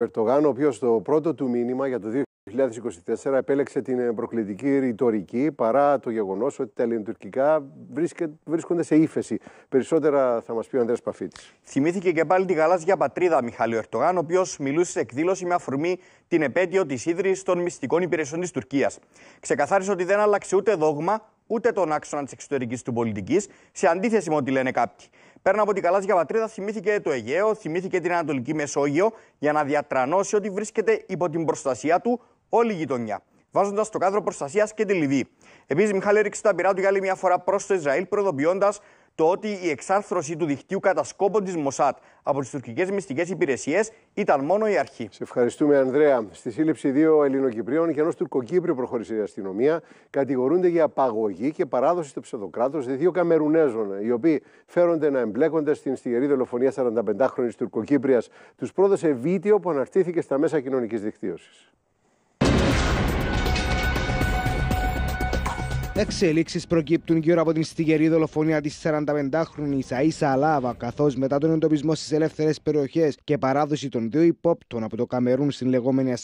Ερτογάν, ο οποίος το πρώτο του μήνυμα για το 2024 επέλεξε την ε, προκλητική ρητορική παρά το γεγονός ότι τα ελληνοτουρκικά βρίσκονται σε ύφεση. Περισσότερα θα μας πει ο Ανδρέας Παφίτης. Θυμήθηκε και πάλι τη γαλάζια πατρίδα Μιχάλη Ερτογάν, ο οποίος μιλούσε σε εκδήλωση με αφορμή την επέτειο της ίδρυσης των μυστικών υπηρεσιών της Τουρκίας. Ξεκαθάρισε ότι δεν άλλαξε ούτε δόγμα, ούτε τον άξονα της εξωτερικής του πολιτικής, σε αντίθεση με ό,τι λένε κάποιοι. Πέραν από την Καλάζια Πατρίδα, θυμήθηκε το Αιγαίο, θυμήθηκε την Ανατολική Μεσόγειο για να διατρανώσει ότι βρίσκεται υπό την προστασία του όλη η γειτονιά, βάζοντας το κάδρο προστασίας και τη Λιβύη. Επίσης, Μιχάλη ρίξε τα πειρά του για άλλη μια φορά προς το Ισραήλ, προειδοποιώντας το ότι η εξάρθρωση του δικτύου κατά σκόπο της Μοσάτ από τις τουρκικές μυστικές υπηρεσίες ήταν μόνο η αρχή. Σε ευχαριστούμε, Ανδρέα. Στη σύλληψη δύο Ελληνοκυπρίων και ενός Τουρκοκύπριου προχώρησε η αστυνομία. Κατηγορούνται για απαγωγή και παράδοση στο ψευδοκράτος δύο Καμερουνέζων, οι οποίοι φέρονται να εμπλέκονται στην στιγερή δολοφονία 45χρονη Τουρκοκύπριας. Τους πρόδωσε βίντεο που αναρτήθηκε στα μέσα κοινωνικής δικτύωσης. Εξελίξεις προκύπτουν γύρω από την στιγερή δολοφονία της 45χρονη Αίσα Αλάβα, καθώς μετά τον εντοπισμό στις ελεύθερες περιοχές και παράδοση των δύο υπόπτων από το Καμερούν στην λεγόμενη